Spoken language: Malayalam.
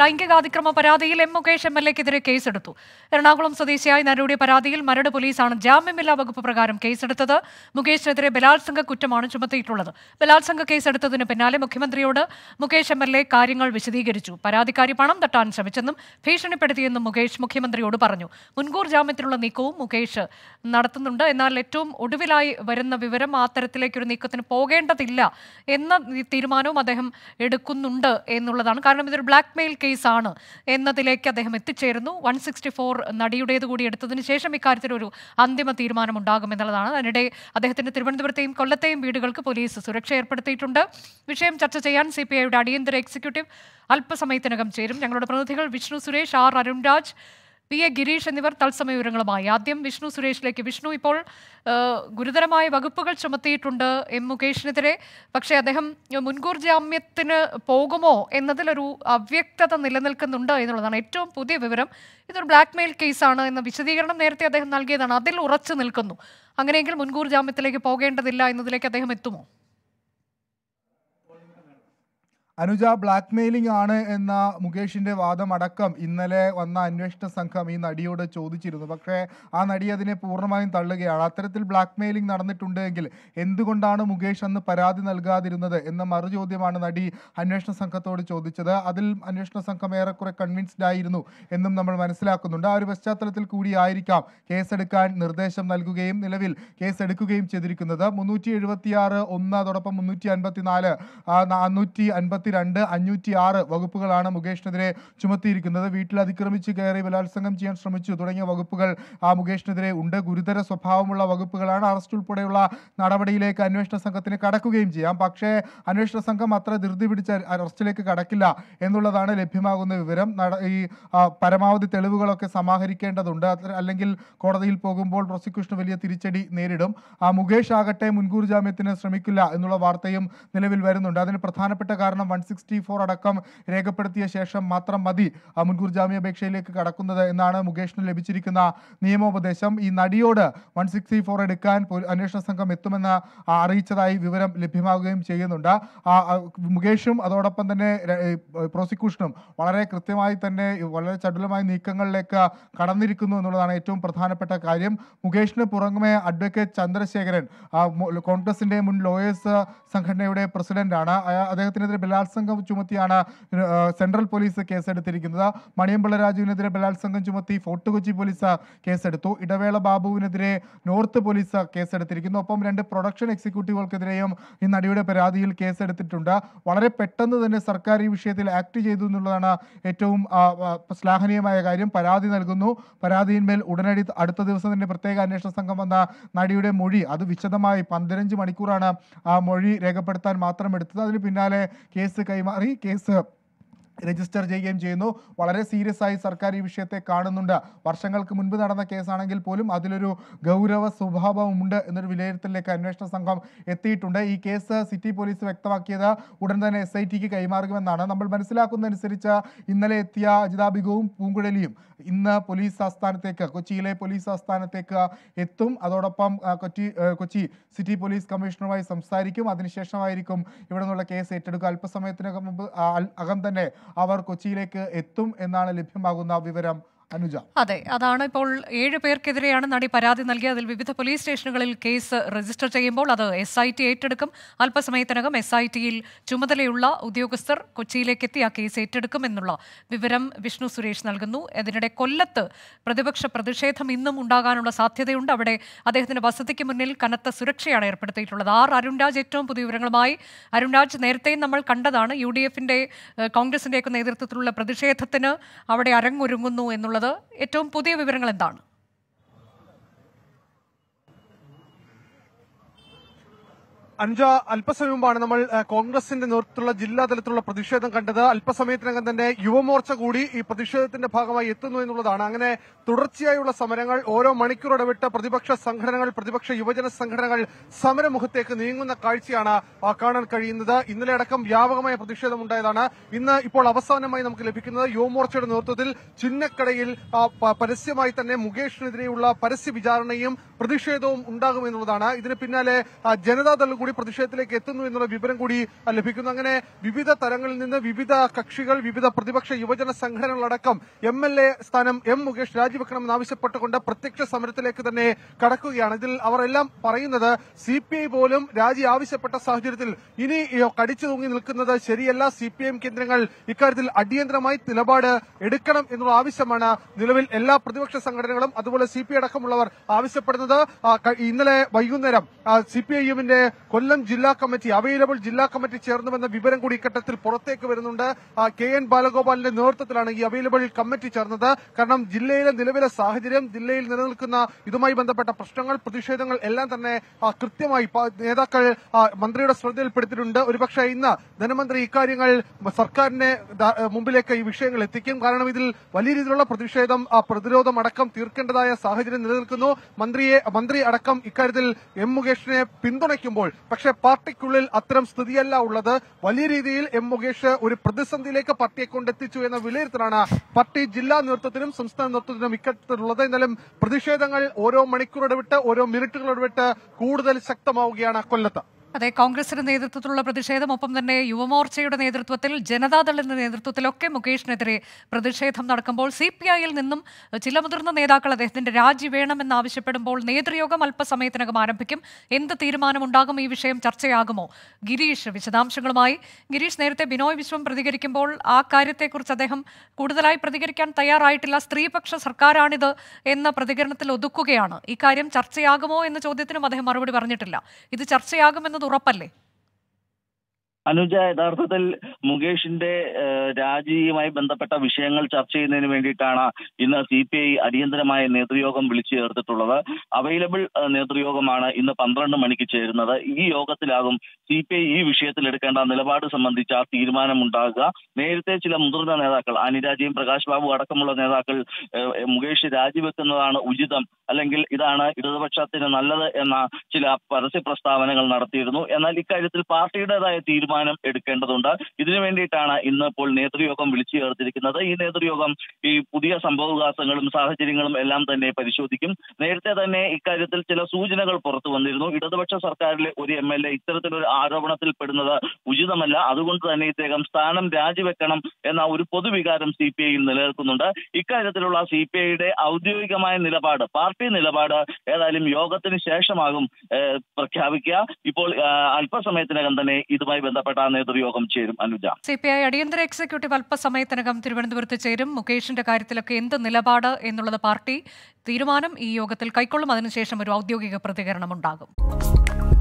ലൈംഗികാതിക്രമ പരാതിയിൽ എം മുകേഷ് എം എൽ എക്കെതിരെ കേസെടുത്തു എറണാകുളം സ്വദേശിയായ നരൂടി പരാതിയിൽ മരട് പോലീസാണ് ജാമ്യമില്ലാ വകുപ്പ് പ്രകാരം കേസെടുത്തത് മുകേഷിനെതിരെ ബലാത്സംഗ കുറ്റമാണ് ചുമത്തിയിട്ടുള്ളത് ബലാത്സംഗ കേസെടുത്തതിന് പിന്നാലെ മുഖ്യമന്ത്രിയോട് മുകേഷ് എം എൽ കാര്യങ്ങൾ വിശദീകരിച്ചു പരാതിക്കാരി പണം തട്ടാൻ ശ്രമിച്ചെന്നും ഭീഷണിപ്പെടുത്തിയെന്നും മുകേഷ് മുഖ്യമന്ത്രിയോട് പറഞ്ഞു മുൻകൂർ ജാമ്യത്തിനുള്ള നീക്കവും മുകേഷ് നടത്തുന്നുണ്ട് എന്നാൽ ഏറ്റവും ഒടുവിലായി വരുന്ന വിവരം ആ തരത്തിലേക്കൊരു നീക്കത്തിന് പോകേണ്ടതില്ല എന്ന തീരുമാനവും അദ്ദേഹം എടുക്കുന്നുണ്ട് എന്നുള്ളതാണ് കാരണം ഇതൊരു ബ്ലാക്ക് മെയിൽ കേസാണ് എന്നതിലേക്ക് അദ്ദേഹം എത്തിച്ചേരുന്നു വൺ സിക്സ്റ്റി ഫോർ നടിയുടേത് കൂടി എടുത്തതിന് ശേഷം ഇക്കാര്യത്തിൽ ഒരു അന്തിമ തീരുമാനം ഉണ്ടാകും എന്നുള്ളതാണ് അതിനിടെ അദ്ദേഹത്തിന്റെ തിരുവനന്തപുരത്തെയും കൊല്ലത്തെയും വീടുകൾക്ക് പോലീസ് സുരക്ഷ ഏർപ്പെടുത്തിയിട്ടുണ്ട് വിഷയം ചർച്ച ചെയ്യാൻ സി പി ഐയുടെ അടിയന്തര എക്സിക്യൂട്ടീവ് അല്പസമയത്തിനകം ചേരും ഞങ്ങളുടെ പ്രതിനിധികൾ Vishnu Suresh R Arunraj V A Girish എന്നിവർ തത്സമയ വിവരങ്ങളുമായി ആദ്യം വിഷ്ണു സുരേഷിലേക്ക് വിഷ്ണു ഇപ്പോൾ ഗുരുതരമായ വകുപ്പുകൾ ചുമത്തിയിട്ടുണ്ട് എം മുകേഷിനെതിരെ പക്ഷേ അദ്ദേഹം മുൻകൂർ ജാമ്യത്തിന് പോകുമോ എന്നതിലൊരു അവ്യക്തത നിലനിൽക്കുന്നുണ്ട് എന്നുള്ളതാണ് ഏറ്റവും പുതിയ വിവരം ഇതൊരു ബ്ലാക്ക് മെയിൽ കേസാണ് എന്ന വിശദീകരണം നേരത്തെ അദ്ദേഹം നൽകിയതാണ് അതിൽ ഉറച്ചു നിൽക്കുന്നു അങ്ങനെയെങ്കിൽ മുൻകൂർ ജാമ്യത്തിലേക്ക് പോകേണ്ടതില്ല എന്നതിലേക്ക് അദ്ദേഹം എത്തുമോ അനുജ ബ്ലാക്ക്മെയിലിംഗ് ആണ് എന്ന മുകേഷിന്റെ വാദമടക്കം ഇന്നലെ വന്ന അന്വേഷണ സംഘം ഈ നടിയോട് ചോദിച്ചിരുന്നു പക്ഷേ ആ നടി അതിനെ പൂർണ്ണമായും തള്ളുകയാണ് അത്തരത്തിൽ ബ്ലാക്ക്മെയിലിംഗ് നടന്നിട്ടുണ്ടെങ്കിൽ എങ്കിൽ എന്തുകൊണ്ടാണ് മുകേഷ് അന്ന് പരാതി നൽകാതിരുന്നത് എന്ന മറുചോദ്യമാണ് നടി അന്വേഷണ സംഘത്തോട് ചോദിച്ചത് അതിൽ അന്വേഷണ സംഘം ഏറെക്കുറെ കൺവിൻസ്ഡ് ആയിരുന്നു എന്നും നമ്മൾ മനസ്സിലാക്കുന്നുണ്ട് ആ ഒരു പശ്ചാത്തലത്തിൽ കൂടിയായിരിക്കാം കേസെടുക്കാൻ നിർദ്ദേശം നൽകുകയും നിലവിൽ കേസെടുക്കുകയും ചെയ്തിരിക്കുന്നത് മുന്നൂറ്റി എഴുപത്തിയാറ് ഒന്ന് അതോടൊപ്പം മുന്നൂറ്റി അൻപത്തിനാല് നാനൂറ്റി അൻപത്തി രണ്ട് അഞ്ഞൂറ്റി ആറ് വകുപ്പുകളാണ് മുകേഷിനെതിരെ ചുമത്തിയിരിക്കുന്നത് വീട്ടിൽ അതിക്രമിച്ച് കയറി ബലാത്സംഗം ചെയ്യാൻ ശ്രമിച്ചു തുടങ്ങിയ വകുപ്പുകൾ ആ മുകേഷിനെതിരെ ഉണ്ട് ഗുരുതര സ്വഭാവമുള്ള വകുപ്പുകളാണ് അറസ്റ്റ് ഉൾപ്പെടെയുള്ള നടപടിയിലേക്ക് അന്വേഷണ സംഘത്തിന് കടക്കുകയും ചെയ്യാം പക്ഷേ അന്വേഷണ സംഘം അത്ര ധൃതി പിടിച്ച് അറസ്റ്റിലേക്ക് കടക്കില്ല എന്നുള്ളതാണ് ലഭ്യമാകുന്ന വിവരം ഈ പരമാവധി തെളിവുകളൊക്കെ സമാഹരിക്കേണ്ടതുണ്ട് അല്ലെങ്കിൽ കോടതിയിൽ പോകുമ്പോൾ പ്രോസിക്യൂഷന് വലിയ തിരിച്ചടി നേരിടും ആ മുകേഷ് ആകട്ടെ മുൻകൂർ ജാമ്യത്തിന് ശ്രമിക്കില്ല എന്നുള്ള വാർത്തയും നിലവിൽ വരുന്നുണ്ട് അതിന് പ്രധാനപ്പെട്ട കാരണം സിക്സ്റ്റി ഫോർ അടക്കം രേഖപ്പെടുത്തിയ ശേഷം മാത്രം മതി മുൻകൂർ ജാമ്യാപേക്ഷയിലേക്ക് കടക്കുന്നത് എന്നാണ് മുകേഷിന് ലഭിച്ചിരിക്കുന്ന നിയമോപദേശം ഈ നടിയോട് വൺ സിക്സ്റ്റി ഫോർ എടുക്കാൻ അന്വേഷണ സംഘം എത്തുമെന്ന് അറിയിച്ചതായി വിവരം ലഭ്യമാവുകയും ചെയ്യുന്നുണ്ട് മുകേഷും അതോടൊപ്പം തന്നെ പ്രോസിക്യൂഷനും വളരെ കൃത്യമായി തന്നെ വളരെ ചടുലമായ നീക്കങ്ങളിലേക്ക് കടന്നിരിക്കുന്നു എന്നുള്ളതാണ് ഏറ്റവും പ്രധാനപ്പെട്ട കാര്യം മുകേഷിന് പുറമെ അഡ്വക്കേറ്റ് ചന്ദ്രശേഖരൻ കോൺഗ്രസിന്റെ മുൻ ലോയേഴ്സ് സംഘടനയുടെ പ്രസിഡന്റാണ് അദ്ദേഹത്തിനെതിരെ ബലാത്സംഗം ബലാത്സംഗം ചുമത്തിയാണ് സെൻട്രൽ പോലീസ് കേസെടുത്തിരിക്കുന്നത് മണിയമ്പള രാജുവിനെതിരെ ബലാത്സംഗം ചുമത്തി ഫോർട്ട് കൊച്ചി പോലീസ് കേസെടുത്തു ഇടവേള ബാബുവിനെതിരെ നോർത്ത് പോലീസ് കേസെടുത്തിരിക്കുന്നു ഒപ്പം രണ്ട് പ്രൊഡക്ഷൻ എക്സിക്യൂട്ടീവുകൾക്കെതിരെയും ഈ നടിയുടെ പരാതിയിൽ കേസെടുത്തിട്ടുണ്ട് വളരെ പെട്ടെന്ന് തന്നെ സർക്കാർ ഈ വിഷയത്തിൽ ആക്ട് ചെയ്തു എന്നുള്ളതാണ് ഏറ്റവും ശ്ലാഘനീയമായ കാര്യം പരാതി നൽകുന്നു പരാതിയിന്മേൽ ഉടനടി അടുത്ത ദിവസം തന്നെ പ്രത്യേക അന്വേഷണ സംഘം വന്ന നടിയുടെ മൊഴി അത് വിശദമായി പന്ത്രഞ്ച് മണിക്കൂറാണ് ആ മൊഴി രേഖപ്പെടുത്താൻ മാത്രം എടുത്തത് അതിന് പിന്നാലെ കേസ് केस कई मारी केस രജിസ്റ്റർ ചെയ്യുകയും ചെയ്യുന്നു വളരെ സീരിയസ് ആയി സർക്കാർ ഈ വിഷയത്തെ കാണുന്നുണ്ട് വർഷങ്ങൾക്ക് മുൻപ് നടന്ന കേസാണെങ്കിൽ പോലും അതിലൊരു ഗൗരവ സ്വഭാവമുണ്ട് എന്നൊരു വിലയിരുത്തലിലേക്ക് അന്വേഷണ സംഘം എത്തിയിട്ടുണ്ട് ഈ കേസ് സിറ്റി പോലീസ് വ്യക്തമാക്കിയത് ഉടൻ തന്നെ എസ് ഐ ടിക്ക് കൈമാറുമെന്നാണ് നമ്മൾ മനസ്സിലാക്കുന്നതനുസരിച്ച് ഇന്നലെ എത്തിയ അജിതാബികവും പൂങ്കുഴലിയും ഇന്ന് പോലീസ് ആസ്ഥാനത്തേക്ക് കൊച്ചിയിലെ പോലീസ് ആസ്ഥാനത്തേക്ക് എത്തും അതോടൊപ്പം കൊച്ചി കൊച്ചി സിറ്റി പോലീസ് കമ്മീഷണറുമായി സംസാരിക്കും അതിനുശേഷമായിരിക്കും ഇവിടെ നിന്നുള്ള കേസ് ഏറ്റെടുക്കുക അല്പസമയത്തിനകം മുമ്പ് അകം തന്നെ അവർ കൊച്ചിയിലേക്ക് എത്തും എന്നാണ് ലഭ്യമാകുന്ന വിവരം അനുജ അതെ അതാണ് ഇപ്പോൾ ഏഴ് പേർക്കെതിരെയാണ് നടി പരാതി നൽകിയത് അതിൽ വിവിധ പോലീസ് സ്റ്റേഷനുകളിൽ കേസ് രജിസ്റ്റർ ചെയ്യുമ്പോൾ അത് എസ് ഐ ടി ഏറ്റെടുക്കും അല്പസമയത്തിനകം എസ് ഐ ടിയിൽ ചുമതലയുള്ള ഉദ്യോഗസ്ഥർ കൊച്ചിയിലേക്ക് എത്തി ആ കേസ് ഏറ്റെടുക്കുമെന്നുള്ള വിവരം വിഷ്ണു സുരേഷ് നൽകുന്നു അതിനിടെ കൊല്ലത്ത് പ്രതിപക്ഷ പ്രതിഷേധം ഇന്നും ഉണ്ടാകാനുള്ള സാധ്യതയുണ്ട് അവിടെ അദ്ദേഹത്തിന്റെ വസതിക്ക് മുന്നിൽ കനത്ത സുരക്ഷയാണ് ഏർപ്പെടുത്തിയിട്ടുള്ളത് ആർ അരുൺരാജ് ഏറ്റവും പുതിയ വിവരങ്ങളുമായി അരുൺരാജ് നേരത്തെയും നമ്മൾ കണ്ടതാണ് യു ഡി എഫിന്റെ കോൺഗ്രസിന്റെയൊക്കെ നേതൃത്വത്തിലുള്ള പ്രതിഷേധത്തിന് അവിടെ അരങ്ങൊരുങ്ങുന്നു എന്നുള്ള എന്നുള്ളത് ഏറ്റവും പുതിയ വിവരങ്ങൾ എന്താണ് അനുജ അല്പസമയം മുമ്പാണ് നമ്മൾ കോൺഗ്രസിന്റെ നേതൃത്വത്തിലുള്ള ജില്ലാ തലത്തിലുള്ള പ്രതിഷേധം കണ്ടത് അല്പസമയത്തിനകം തന്നെ യുവമോർച്ച കൂടി ഈ പ്രതിഷേധത്തിന്റെ ഭാഗമായി എത്തുന്നു എന്നുള്ളതാണ് അങ്ങനെ തുടർച്ചയായുള്ള സമരങ്ങൾ ഓരോ മണിക്കൂർ പ്രതിപക്ഷ സംഘടനകൾ പ്രതിപക്ഷ യുവജന സംഘടനകൾ സമരമുഖത്തേക്ക് നീങ്ങുന്ന കാഴ്ചയാണ് കാണാൻ കഴിയുന്നത് ഇന്നലെ അടക്കം വ്യാപകമായ പ്രതിഷേധം ഉണ്ടായതാണ് ഇന്ന് ഇപ്പോൾ അവസാനമായി നമുക്ക് ലഭിക്കുന്നത് യുവമോർച്ചയുടെ നേതൃത്വത്തിൽ ചിന്നക്കടയിൽ പരസ്യമായി തന്നെ മുകേഷിനെതിരെയുള്ള പരസ്യ വിചാരണയും പ്രതിഷേധവും ഉണ്ടാകുമെന്നുള്ളതാണ് ഇതിന് പിന്നാലെ ജനതാദൾ കൂടി കൂടി പ്രതിഷേധത്തിലേക്ക് എത്തുന്നു എന്നുള്ള വിവരം കൂടി ലഭിക്കുന്നു അങ്ങനെ വിവിധ തലങ്ങളിൽ നിന്ന് വിവിധ കക്ഷികൾ വിവിധ പ്രതിപക്ഷ യുവജന സംഘടനകളടക്കം എം എൽ എ സ്ഥാനം എം മുകേഷ് രാജിവെക്കണമെന്ന് ആവശ്യപ്പെട്ടുകൊണ്ട് പ്രത്യക്ഷ സമരത്തിലേക്ക് തന്നെ കടക്കുകയാണ് ഇതിൽ അവർ എല്ലാം പറയുന്നത് സി പോലും രാജി ആവശ്യപ്പെട്ട സാഹചര്യത്തിൽ ഇനി കടിച്ചു തൂങ്ങി നിൽക്കുന്നത് ശരിയല്ല സി കേന്ദ്രങ്ങൾ ഇക്കാര്യത്തിൽ അടിയന്തരമായി നിലപാട് എടുക്കണം എന്നുള്ള ആവശ്യമാണ് നിലവിൽ എല്ലാ പ്രതിപക്ഷ സംഘടനകളും അതുപോലെ സി അടക്കമുള്ളവർ ആവശ്യപ്പെടുന്നത് ഇന്നലെ വൈകുന്നേരം സി പി ഐ എമ്മിന്റെ കൊല്ലം ജില്ലാ കമ്മിറ്റി അവൈലബിൾ ജില്ലാ കമ്മിറ്റി ചേർന്നുവെന്ന വിവരം കൂടി ഘട്ടത്തിൽ പുറത്തേക്ക് വരുന്നുണ്ട് കെ എൻ ബാലഗോപാലിന്റെ നേതൃത്വത്തിലാണ് ഈ അവൈലബിൾ കമ്മിറ്റി ചേർന്നത് കാരണം ജില്ലയിലെ നിലവിലെ സാഹചര്യം ജില്ലയിൽ നിലനിൽക്കുന്ന ഇതുമായി ബന്ധപ്പെട്ട പ്രശ്നങ്ങൾ പ്രതിഷേധങ്ങൾ എല്ലാം തന്നെ കൃത്യമായി നേതാക്കൾ മന്ത്രിയുടെ ശ്രദ്ധയിൽപ്പെടുത്തിയിട്ടുണ്ട് ഒരുപക്ഷെ ഇന്ന് ധനമന്ത്രി ഇക്കാര്യങ്ങൾ സർക്കാരിന്റെ മുമ്പിലേക്ക് ഈ വിഷയങ്ങൾ എത്തിക്കും കാരണം ഇതിൽ വലിയ രീതിയിലുള്ള പ്രതിഷേധം പ്രതിരോധം അടക്കം തീർക്കേണ്ടതായ സാഹചര്യം നിലനിൽക്കുന്നു മന്ത്രിയെ മന്ത്രി അടക്കം ഇക്കാര്യത്തിൽ എം മുകേഷിനെ പിന്തുണയ്ക്കുമ്പോൾ പക്ഷേ പാർട്ടിക്കുള്ളിൽ അത്തരം സ്ഥിതിയല്ല ഉള്ളത് വലിയ രീതിയിൽ എം മുകേഷ് ഒരു പ്രതിസന്ധിയിലേക്ക് പാർട്ടിയെ കൊണ്ടെത്തിച്ചു എന്ന വിലയിരുത്തലാണ് പാർട്ടി ജില്ലാ നേതൃത്വത്തിനും സംസ്ഥാന നേതൃത്വത്തിനും ഇക്കത്തിലുള്ളത് എന്നാലും പ്രതിഷേധങ്ങൾ ഓരോ മണിക്കൂർ ഇടവിട്ട് ഓരോ മിനിറ്റുകൾ ഇടവിട്ട് കൂടുതൽ ശക്തമാവുകയാണ് കൊല്ലത്ത് അതെ കോൺഗ്രസിന്റെ നേതൃത്വത്തിലുള്ള പ്രതിഷേധം ഒപ്പം തന്നെ യുവമോർച്ചയുടെ നേതൃത്വത്തിൽ ജനതാദളിന്റെ നേതൃത്വത്തിലൊക്കെ മുകേഷിനെതിരെ പ്രതിഷേധം നടക്കുമ്പോൾ സി പി ഐയിൽ നിന്നും ചില മുതിർന്ന നേതാക്കൾ അദ്ദേഹത്തിന്റെ രാജി വേണമെന്നാവശ്യപ്പെടുമ്പോൾ നേതൃയോഗം അല്പസമയത്തിനകം ആരംഭിക്കും എന്ത് തീരുമാനമുണ്ടാകും ഈ വിഷയം ചർച്ചയാകുമോ ഗിരീഷ് വിശദാംശങ്ങളുമായി ഗിരീഷ് നേരത്തെ ബിനോയ് വിശ്വം പ്രതികരിക്കുമ്പോൾ ആ കാര്യത്തെക്കുറിച്ച് അദ്ദേഹം കൂടുതലായി പ്രതികരിക്കാൻ തയ്യാറായിട്ടില്ല സ്ത്രീപക്ഷ സർക്കാരാണിത് എന്ന പ്രതികരണത്തിൽ ഒതുക്കുകയാണ് ഇക്കാര്യം ചർച്ചയാകുമോ എന്ന ചോദ്യത്തിനും അദ്ദേഹം മറുപടി പറഞ്ഞിട്ടില്ല ഇത് ചർച്ചയാകുമെന്ന് ഉറപ്പല്ലേ അനുജ യഥാർത്ഥത്തിൽ മുകേഷിന്റെ രാജിയുമായി ബന്ധപ്പെട്ട വിഷയങ്ങൾ ചർച്ച ചെയ്യുന്നതിന് വേണ്ടിയിട്ടാണ് ഇന്ന് സി പി ഐ അടിയന്തരമായ നേതൃയോഗം വിളിച്ചു ചേർത്തിട്ടുള്ളത് അവൈലബിൾ നേതൃയോഗമാണ് ഇന്ന് പന്ത്രണ്ട് മണിക്ക് ചേരുന്നത് ഈ യോഗത്തിലാകും സി പി ഐ ഈ വിഷയത്തിൽ എടുക്കേണ്ട നിലപാട് സംബന്ധിച്ച തീരുമാനമുണ്ടാകുക നേരത്തെ ചില മുതിർന്ന നേതാക്കൾ അനിരാജയും പ്രകാശ് ബാബു അടക്കമുള്ള നേതാക്കൾ മുകേഷ് രാജിവെക്കുന്നതാണ് ഉചിതം അല്ലെങ്കിൽ ഇതാണ് ഇടതുപക്ഷത്തിന് നല്ലത് എന്ന ചില പരസ്യ പ്രസ്താവനകൾ നടത്തിയിരുന്നു എന്നാൽ ഇക്കാര്യത്തിൽ പാർട്ടിയുടേതായ തീരുമാനം തീരുമാനം എടുക്കേണ്ടതുണ്ട് ഇതിനു വേണ്ടിയിട്ടാണ് ഇന്ന് ഇപ്പോൾ നേതൃയോഗം വിളിച്ചു ചേർത്തിരിക്കുന്നത് ഈ നേതൃയോഗം ഈ പുതിയ സംഭവവികാസങ്ങളും സാഹചര്യങ്ങളും എല്ലാം തന്നെ പരിശോധിക്കും നേരത്തെ തന്നെ ഇക്കാര്യത്തിൽ ചില സൂചനകൾ പുറത്തു വന്നിരുന്നു ഇടതുപക്ഷ സർക്കാരിലെ ഒരു എം എൽ എ ഇത്തരത്തിലൊരു ആരോപണത്തിൽ പെടുന്നത് ഉചിതമല്ല അതുകൊണ്ട് തന്നെ ഇദ്ദേഹം സ്ഥാനം രാജിവെക്കണം എന്ന ഒരു പൊതുവികാരം സി പി ഐയിൽ നിലനിൽക്കുന്നുണ്ട് ഇക്കാര്യത്തിലുള്ള സി പി ഐയുടെ ഔദ്യോഗികമായ നിലപാട് പാർട്ടി നിലപാട് ഏതായാലും യോഗത്തിന് ശേഷമാകും പ്രഖ്യാപിക്കുക ഇപ്പോൾ അല്പസമയത്തിനകം തന്നെ ഇതുമായി ബന്ധപ്പെട്ട ബന്ധപ്പെട്ട നേതൃയോഗം ചേരും അനുജ സി പി ഐ അടിയന്തര എക്സിക്യൂട്ടീവ് അല്പസമയത്തിനകം തിരുവനന്തപുരത്ത് ചേരും മുകേഷിന്റെ കാര്യത്തിലൊക്കെ എന്ത് നിലപാട് എന്നുള്ളത് പാർട്ടി തീരുമാനം ഈ യോഗത്തിൽ കൈക്കൊള്ളും അതിനുശേഷം ഒരു ഔദ്യോഗിക പ്രതികരണം ഉണ്ടാകും